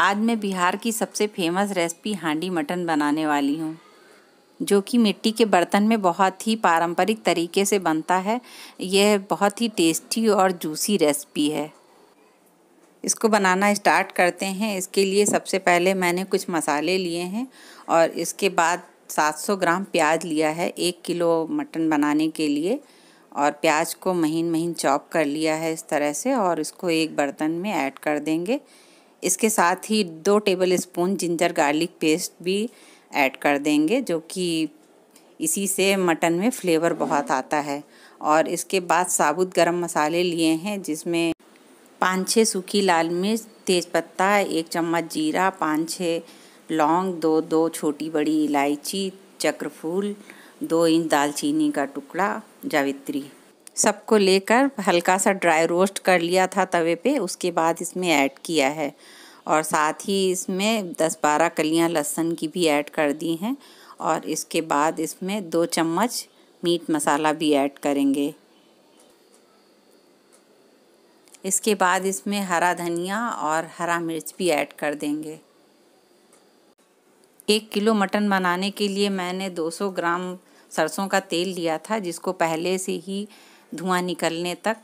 आज मैं बिहार की सबसे फेमस रेसिपी हांडी मटन बनाने वाली हूँ जो कि मिट्टी के बर्तन में बहुत ही पारंपरिक तरीके से बनता है यह बहुत ही टेस्टी और जूसी रेसिपी है इसको बनाना स्टार्ट करते हैं इसके लिए सबसे पहले मैंने कुछ मसाले लिए हैं और इसके बाद 700 ग्राम प्याज लिया है एक किलो मटन बनाने के लिए और प्याज को महीन महीन चॉप कर लिया है इस तरह से और इसको एक बर्तन में ऐड कर देंगे इसके साथ ही दो tablespoon ginger garlic paste भी ऐड कर देंगे जो कि इसी से मटन में फ्लेवर बहुत आता है और इसके बाद साबुत गरम मसाले लिए हैं जिसमें पाँच छः सूखी लाल मिर्च तेज़पत्ता एक चम्मच जीरा पाँच छः लौंग दो दो छोटी बड़ी इलायची चक्रफूल दो इंच दालचीनी का टुकड़ा जावित्री सबको लेकर हल्का सा ड्राई रोस्ट कर लिया था तवे पे उसके बाद इसमें ऐड किया है और साथ ही इसमें दस बारह कलियां लहसुन की भी ऐड कर दी हैं और इसके बाद इसमें दो चम्मच मीट मसाला भी ऐड करेंगे इसके बाद इसमें हरा धनिया और हरा मिर्च भी ऐड कर देंगे एक किलो मटन बनाने के लिए मैंने 200 ग्राम सरसों का तेल लिया था जिसको पहले से ही धुआं निकलने तक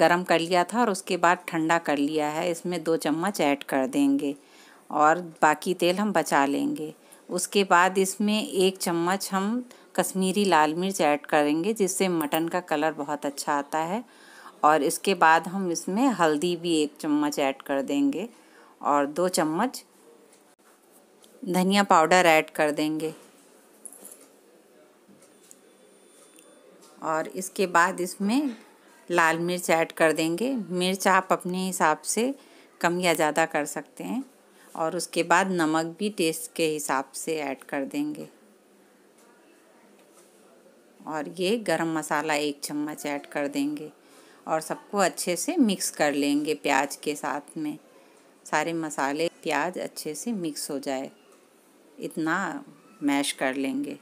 गरम कर लिया था और उसके बाद ठंडा कर लिया है इसमें दो चम्मच ऐड कर देंगे और बाकी तेल हम बचा लेंगे उसके बाद इसमें एक चम्मच हम कश्मीरी लाल मिर्च ऐड करेंगे जिससे मटन का कलर बहुत अच्छा आता है और इसके बाद हम इसमें हल्दी भी एक चम्मच ऐड कर देंगे और दो चम्मच धनिया पाउडर ऐड कर देंगे और इसके बाद इसमें लाल मिर्च ऐड कर देंगे मिर्च आप अपने हिसाब से कम या ज़्यादा कर सकते हैं और उसके बाद नमक भी टेस्ट के हिसाब से ऐड कर देंगे और ये गरम मसाला एक चम्मच ऐड कर देंगे और सबको अच्छे से मिक्स कर लेंगे प्याज के साथ में सारे मसाले प्याज अच्छे से मिक्स हो जाए इतना मैश कर लेंगे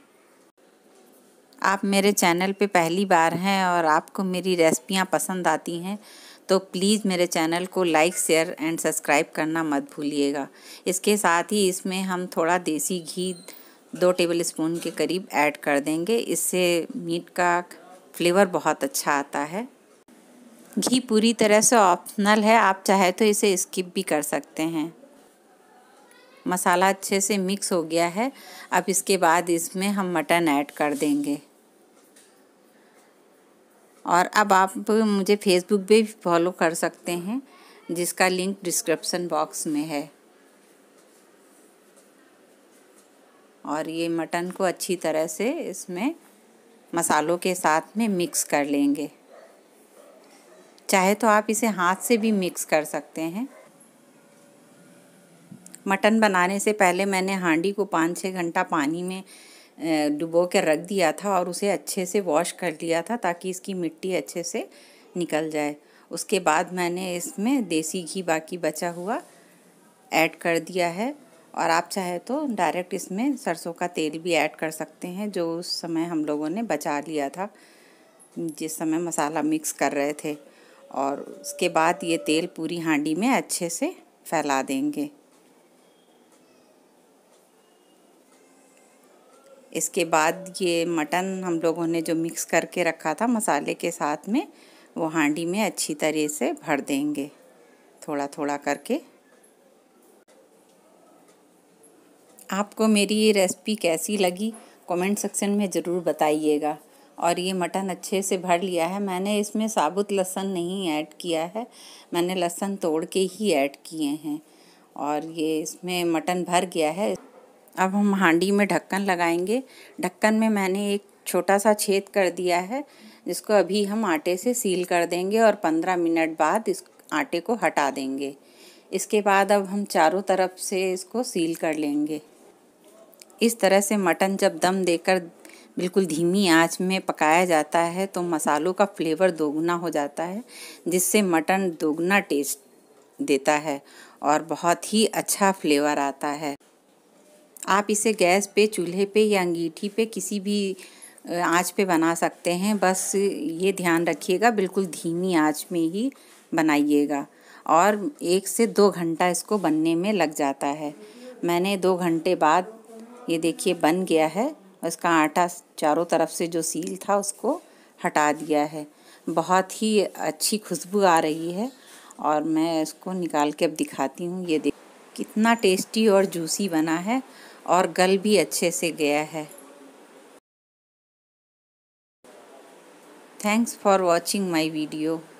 आप मेरे चैनल पे पहली बार हैं और आपको मेरी रेसिपियाँ पसंद आती हैं तो प्लीज़ मेरे चैनल को लाइक शेयर एंड सब्सक्राइब करना मत भूलिएगा इसके साथ ही इसमें हम थोड़ा देसी घी दो टेबल स्पून के करीब ऐड कर देंगे इससे मीट का फ्लेवर बहुत अच्छा आता है घी पूरी तरह से ऑप्शनल है आप चाहे तो इसे स्किप भी कर सकते हैं मसाला अच्छे से मिक्स हो गया है अब इसके बाद इसमें हम मटन ऐड कर देंगे और अब आप मुझे फेसबुक पे भी फॉलो कर सकते हैं जिसका लिंक डिस्क्रिप्शन बॉक्स में है और ये मटन को अच्छी तरह से इसमें मसालों के साथ में मिक्स कर लेंगे चाहे तो आप इसे हाथ से भी मिक्स कर सकते हैं मटन बनाने से पहले मैंने हांडी को पाँच छः घंटा पानी में डुबो के रख दिया था और उसे अच्छे से वॉश कर लिया था ताकि इसकी मिट्टी अच्छे से निकल जाए उसके बाद मैंने इसमें देसी घी बाकी बचा हुआ ऐड कर दिया है और आप चाहे तो डायरेक्ट इसमें सरसों का तेल भी ऐड कर सकते हैं जो उस समय हम लोगों ने बचा लिया था जिस समय मसाला मिक्स कर रहे थे और उसके बाद ये तेल पूरी हांडी में अच्छे से फैला देंगे इसके बाद ये मटन हम लोगों ने जो मिक्स करके रखा था मसाले के साथ में वो हांडी में अच्छी तरह से भर देंगे थोड़ा थोड़ा करके आपको मेरी ये रेसिपी कैसी लगी कमेंट सेक्शन में ज़रूर बताइएगा और ये मटन अच्छे से भर लिया है मैंने इसमें साबुत लहसन नहीं ऐड किया है मैंने लहसन तोड़ के ही ऐड किए हैं और ये इसमें मटन भर गया है अब हम हांडी में ढक्कन लगाएंगे ढक्कन में मैंने एक छोटा सा छेद कर दिया है जिसको अभी हम आटे से सील कर देंगे और पंद्रह मिनट बाद इस आटे को हटा देंगे इसके बाद अब हम चारों तरफ से इसको सील कर लेंगे इस तरह से मटन जब दम देकर बिल्कुल धीमी आंच में पकाया जाता है तो मसालों का फ्लेवर दोगुना हो जाता है जिससे मटन दोगुना टेस्ट देता है और बहुत ही अच्छा फ्लेवर आता है आप इसे गैस पे चूल्हे पे या अंगीठी पे किसी भी आँच पे बना सकते हैं बस ये ध्यान रखिएगा बिल्कुल धीमी आँच में ही बनाइएगा और एक से दो घंटा इसको बनने में लग जाता है मैंने दो घंटे बाद ये देखिए बन गया है उसका आटा चारों तरफ से जो सील था उसको हटा दिया है बहुत ही अच्छी खुशबू आ रही है और मैं इसको निकाल के अब दिखाती हूँ ये देख कितना टेस्टी और जूसी बना है और गल भी अच्छे से गया है thanks for watching my video